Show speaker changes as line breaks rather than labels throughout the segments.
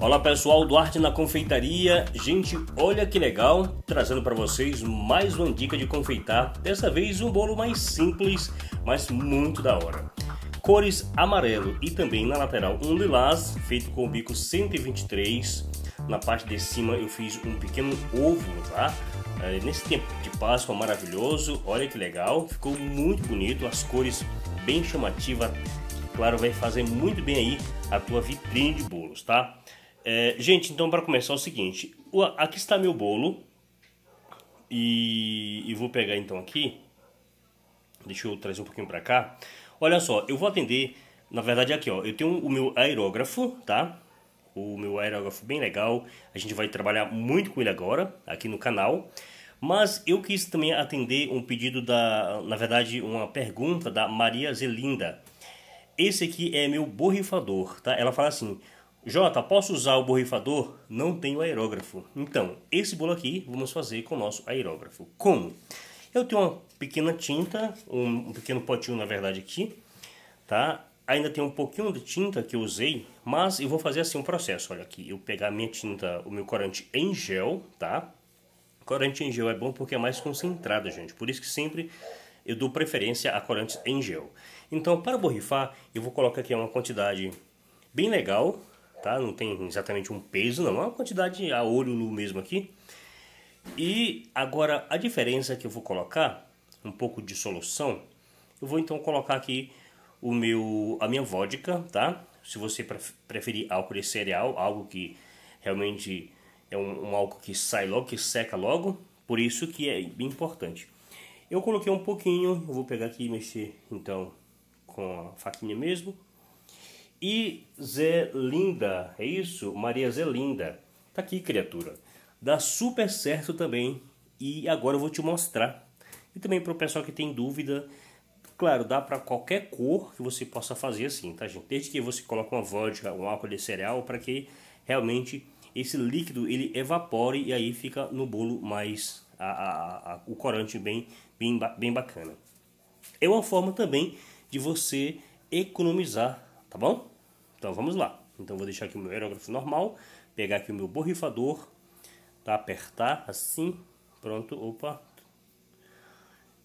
Olá pessoal, Duarte na Confeitaria. Gente, olha que legal, trazendo para vocês mais uma dica de confeitar. Dessa vez um bolo mais simples, mas muito da hora. Cores amarelo e também na lateral um lilás, feito com o bico 123. Na parte de cima eu fiz um pequeno ovo, tá? É, nesse tempo de Páscoa maravilhoso, olha que legal, ficou muito bonito, as cores bem chamativas. Claro, vai fazer muito bem aí a tua vitrine de bolos, tá? É, gente, então para começar é o seguinte, aqui está meu bolo e, e vou pegar então aqui, deixa eu trazer um pouquinho para cá. Olha só, eu vou atender, na verdade aqui ó, eu tenho o meu aerógrafo, tá? O meu aerógrafo bem legal, a gente vai trabalhar muito com ele agora aqui no canal. Mas eu quis também atender um pedido da, na verdade, uma pergunta da Maria Zelinda. Esse aqui é meu borrifador, tá? Ela fala assim: Jota, posso usar o borrifador? Não tenho aerógrafo. Então, esse bolo aqui vamos fazer com o nosso aerógrafo. Como? Eu tenho uma pequena tinta, um, um pequeno potinho na verdade aqui, tá? Ainda tem um pouquinho de tinta que eu usei, mas eu vou fazer assim um processo, olha aqui. Eu pegar minha tinta, o meu corante em gel, tá? Corante em gel é bom porque é mais concentrada, gente. Por isso que sempre eu dou preferência a corantes em gel. Então, para borrifar, eu vou colocar aqui uma quantidade bem legal, tá? Não tem exatamente um peso, não, é uma quantidade a olho nu mesmo aqui. E agora a diferença que eu vou colocar, um pouco de solução, eu vou então colocar aqui o meu, a minha vodka, tá? Se você preferir álcool de cereal, algo que realmente é um, um álcool que sai logo, que seca logo, por isso que é bem importante. Eu coloquei um pouquinho, eu vou pegar aqui e mexer então com a faquinha mesmo, Izelinda, é isso? Maria Zelinda. Tá aqui, criatura. Dá super certo também. E agora eu vou te mostrar. E também para o pessoal que tem dúvida, claro, dá para qualquer cor que você possa fazer assim, tá gente? Desde que você coloque uma vodka, um álcool de cereal, para que realmente esse líquido ele evapore e aí fica no bolo mais a, a, a, o corante bem, bem, bem bacana. É uma forma também de você economizar, tá bom? Então vamos lá. Então vou deixar aqui o meu aerógrafo normal, pegar aqui o meu borrifador, tá? apertar assim, pronto, opa.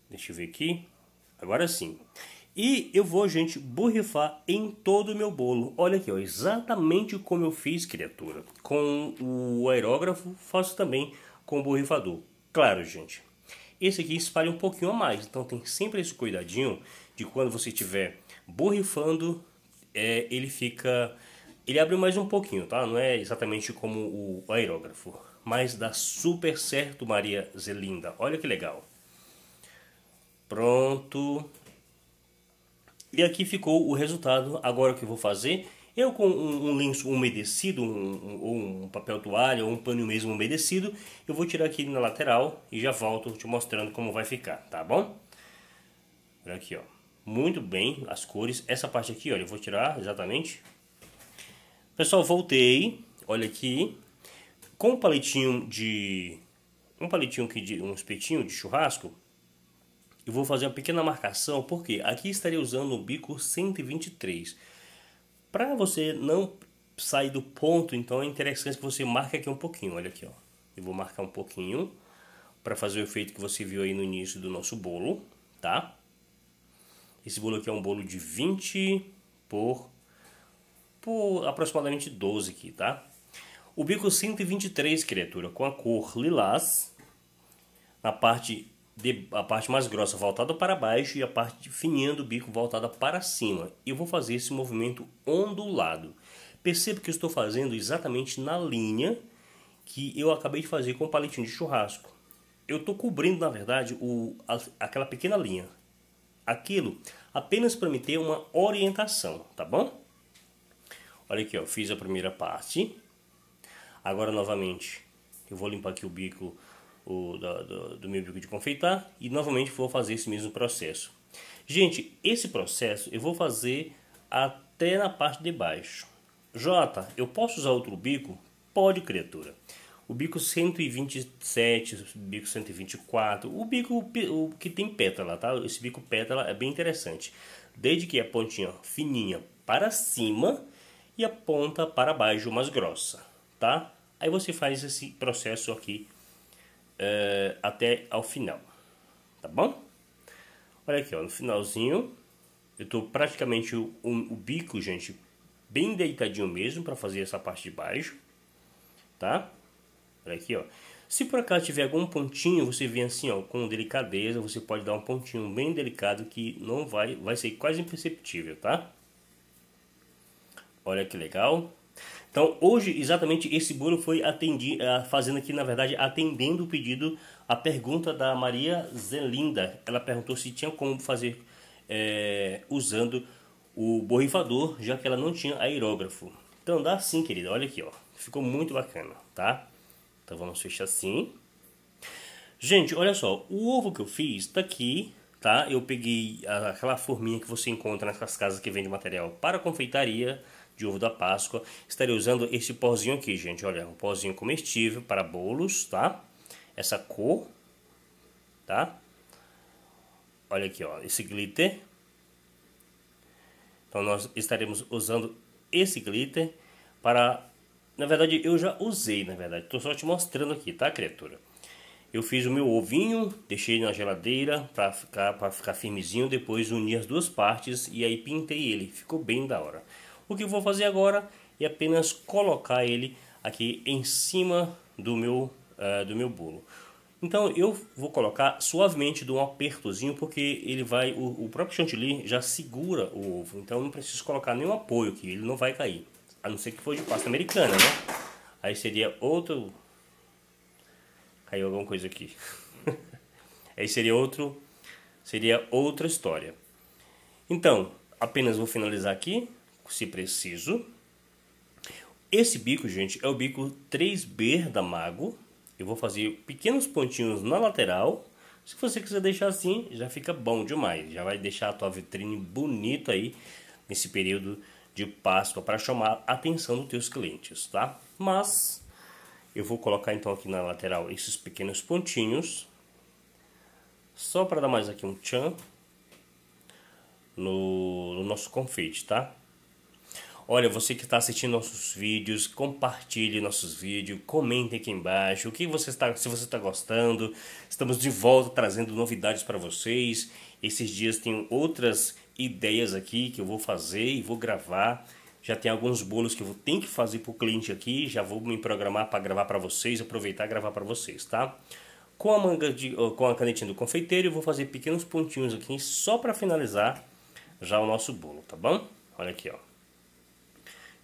Deixa eu ver aqui. Agora sim. E eu vou, gente, borrifar em todo o meu bolo. Olha aqui, ó, exatamente como eu fiz, criatura. Com o aerógrafo, faço também com o borrifador. Claro, gente, esse aqui espalha um pouquinho a mais. Então tem sempre esse cuidadinho de quando você estiver borrifando, é, ele fica. Ele abre mais um pouquinho, tá? Não é exatamente como o aerógrafo, mas dá super certo, Maria Zelinda. Olha que legal. Pronto. E aqui ficou o resultado. Agora o que eu vou fazer? Eu com um, um lenço umedecido, um, ou um, um papel toalha, ou um pano mesmo umedecido, eu vou tirar aqui na lateral e já volto te mostrando como vai ficar, tá bom? aqui, ó muito bem as cores. Essa parte aqui, olha, eu vou tirar exatamente. Pessoal, voltei, olha aqui, com um palitinho de... Um palitinho aqui de um espetinho de churrasco, eu vou fazer uma pequena marcação, porque aqui estaria usando o bico 123. Para você não sair do ponto, então é interessante que você marque aqui um pouquinho, olha aqui, ó. Eu vou marcar um pouquinho para fazer o efeito que você viu aí no início do nosso bolo, tá? Esse bolo aqui é um bolo de 20 por, por aproximadamente 12 aqui, tá? O bico 123, criatura, com a cor lilás, na parte de, a parte mais grossa voltada para baixo e a parte fininha do bico voltada para cima. E eu vou fazer esse movimento ondulado. Perceba que eu estou fazendo exatamente na linha que eu acabei de fazer com o palitinho de churrasco. Eu estou cobrindo, na verdade, o, a, aquela pequena linha. Aquilo apenas para me ter uma orientação, tá bom? Olha aqui, ó, fiz a primeira parte. Agora, novamente, eu vou limpar aqui o bico o, do, do, do meu bico de confeitar e novamente vou fazer esse mesmo processo. Gente, esse processo eu vou fazer até na parte de baixo. Jota, eu posso usar outro bico? Pode, criatura o bico 127, o bico 124, o bico o que tem pétala, tá? Esse bico pétala é bem interessante. Desde que a pontinha fininha para cima e a ponta para baixo mais grossa, tá? Aí você faz esse processo aqui é, até ao final, tá bom? Olha aqui, ó, no finalzinho, eu tô praticamente o, o, o bico, gente, bem deitadinho mesmo para fazer essa parte de baixo, Tá? Olha aqui, ó. Se por acaso tiver algum pontinho, você vem assim, ó, com delicadeza, você pode dar um pontinho bem delicado que não vai, vai ser quase imperceptível, tá? Olha que legal. Então, hoje, exatamente esse bolo foi atendido, ah, fazendo aqui, na verdade, atendendo o pedido, a pergunta da Maria Zelinda. Ela perguntou se tinha como fazer é, usando o borrifador, já que ela não tinha aerógrafo. Então, dá sim, querida. Olha aqui, ó. Ficou muito bacana, tá? Então vamos fechar assim. Gente, olha só, o ovo que eu fiz tá aqui, tá? Eu peguei aquela forminha que você encontra nessas casas que vende material para confeitaria de ovo da Páscoa. Estarei usando esse pozinho aqui, gente, olha, um pozinho comestível para bolos, tá? Essa cor, tá? Olha aqui, ó, esse glitter. Então nós estaremos usando esse glitter para na verdade, eu já usei, na verdade. Estou só te mostrando aqui, tá, criatura? Eu fiz o meu ovinho, deixei na geladeira para ficar, para ficar firmezinho, depois uni as duas partes e aí pintei ele. Ficou bem da hora. O que eu vou fazer agora é apenas colocar ele aqui em cima do meu, uh, do meu bolo. Então eu vou colocar suavemente, de um apertozinho, porque ele vai, o, o próprio chantilly já segura o ovo. Então não preciso colocar nenhum apoio aqui, ele não vai cair. A não ser que for de pasta americana, né? Aí seria outro. Caiu alguma coisa aqui. Aí seria outro. Seria outra história. Então, apenas vou finalizar aqui, se preciso. Esse bico, gente, é o bico 3B da Mago. Eu vou fazer pequenos pontinhos na lateral. Se você quiser deixar assim, já fica bom demais. Já vai deixar a tua vitrine bonita aí nesse período de páscoa para chamar a atenção dos teus clientes, tá? Mas eu vou colocar então aqui na lateral esses pequenos pontinhos, só para dar mais aqui um tchan no, no nosso confeite, tá? Olha, você que está assistindo nossos vídeos, compartilhe nossos vídeos, comente aqui embaixo o que você está, se você está gostando. Estamos de volta trazendo novidades para vocês. Esses dias tem outras ideias aqui que eu vou fazer e vou gravar. Já tem alguns bolos que eu tenho que fazer para o cliente aqui, já vou me programar para gravar para vocês, aproveitar e gravar para vocês, tá? Com a manga de, com a canetinha do confeiteiro, eu vou fazer pequenos pontinhos aqui só para finalizar já o nosso bolo, tá bom? Olha aqui, ó.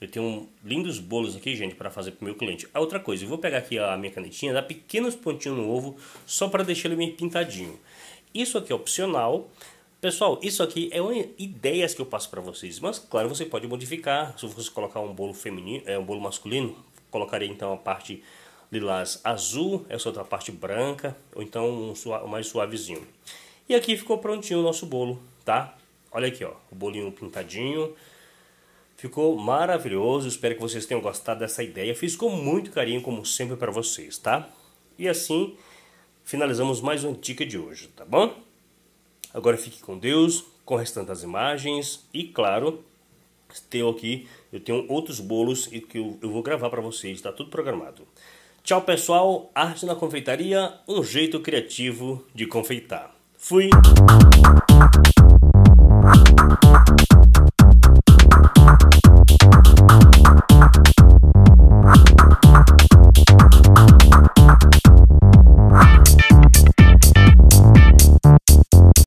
Eu tenho lindos bolos aqui, gente, para fazer para o meu cliente. A ah, outra coisa, eu vou pegar aqui a minha canetinha, dar pequenos pontinhos no ovo, só para deixar ele meio pintadinho. Isso aqui é opcional. Pessoal, isso aqui é uma, ideias que eu passo para vocês, mas claro, você pode modificar. Se você colocar um bolo feminino, é um bolo masculino, colocaria então a parte lilás azul, essa outra parte branca, ou então um suave, mais suavezinho. E aqui ficou prontinho o nosso bolo, tá? Olha aqui, ó, o bolinho pintadinho. Ficou maravilhoso, espero que vocês tenham gostado dessa ideia. Fiz com muito carinho, como sempre, para vocês, tá? E assim, finalizamos mais uma dica de hoje, tá bom? Agora fique com Deus, com o restante das imagens e, claro, tenho aqui, eu tenho outros bolos e que eu, eu vou gravar para vocês, está tudo programado. Tchau pessoal, arte na confeitaria, um jeito criativo de confeitar. Fui!